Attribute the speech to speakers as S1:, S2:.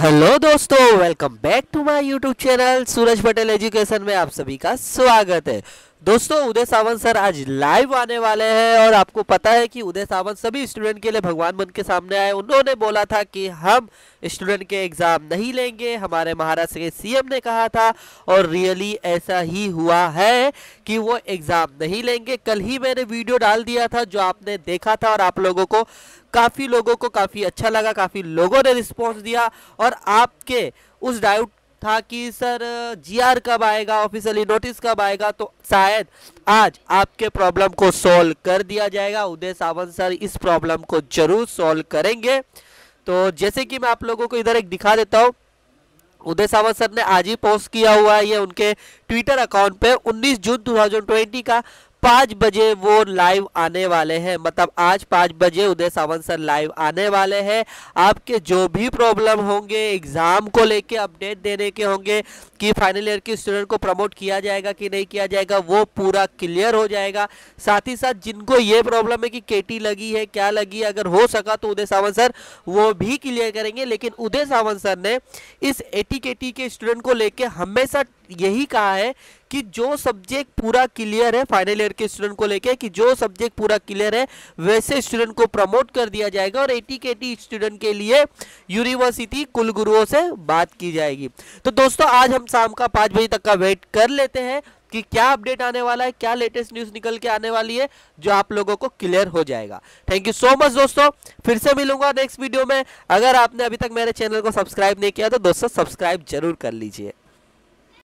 S1: hello दोस्तों welcome back to my YouTube channel Suraj Patel education में आप सभी का स्वागत है दोस्तों उदय सावंत सर आज लाइव आने वाले हैं और आपको पता है कि उदय सावंत सभी स्टूडेंट के लिए भगवान बन के सामने आए उन्होंने बोला था कि हम स्टूडेंट के एग्ज़ाम नहीं लेंगे हमारे महाराष्ट्र के सीएम ने कहा था और रियली ऐसा ही हुआ है कि वो एग्ज़ाम नहीं लेंगे कल ही मैंने वीडियो डाल दिया था जो आपने देखा था और आप लोगों को काफ़ी लोगों को काफ़ी अच्छा लगा काफ़ी लोगों ने रिस्पॉन्स दिया और आपके उस डाउट था कि सर जीआर कब आएगा ऑफिशियली नोटिस कब आएगा तो शायद आज आपके प्रॉब्लम को सॉल्व कर दिया जाएगा उदय सावंत सर इस प्रॉब्लम को जरूर सॉल्व करेंगे तो जैसे कि मैं आप लोगों को इधर एक दिखा देता हूँ उदय सावंत सर ने आज ही पोस्ट किया हुआ है ये उनके ट्विटर अकाउंट पे 19 जून 2020 का पाँच बजे वो लाइव आने वाले हैं मतलब आज पाँच बजे उदय सावंत सर लाइव आने वाले हैं आपके जो भी प्रॉब्लम होंगे एग्ज़ाम को लेके अपडेट देने के होंगे कि फाइनल ईयर के स्टूडेंट को प्रमोट किया जाएगा कि नहीं किया जाएगा वो पूरा क्लियर हो जाएगा साथ ही साथ जिनको ये प्रॉब्लम है कि केटी लगी है क्या लगी है अगर हो सका तो उदय सावंत सर वो भी क्लियर करेंगे लेकिन उदय सावंत सर ने इस एटी के स्टूडेंट को लेकर हमेशा यही कहा है कि जो सब्जेक्ट पूरा क्लियर है फाइनल ईयर के स्टूडेंट को लेके कि जो सब्जेक्ट पूरा क्लियर है वैसे स्टूडेंट को प्रमोट कर दिया जाएगा और एटी के एटी स्टूडेंट के लिए यूनिवर्सिटी कुलगुरुओं से बात की जाएगी तो दोस्तों आज हम शाम का पाँच बजे तक का वेट कर लेते हैं कि क्या अपडेट आने वाला है क्या लेटेस्ट न्यूज निकल के आने वाली है जो आप लोगों को क्लियर हो जाएगा थैंक यू सो मच दोस्तों फिर से मिलूंगा नेक्स्ट वीडियो में अगर आपने अभी तक मेरे चैनल को सब्सक्राइब नहीं किया तो दोस्तों सब्सक्राइब जरूर कर लीजिए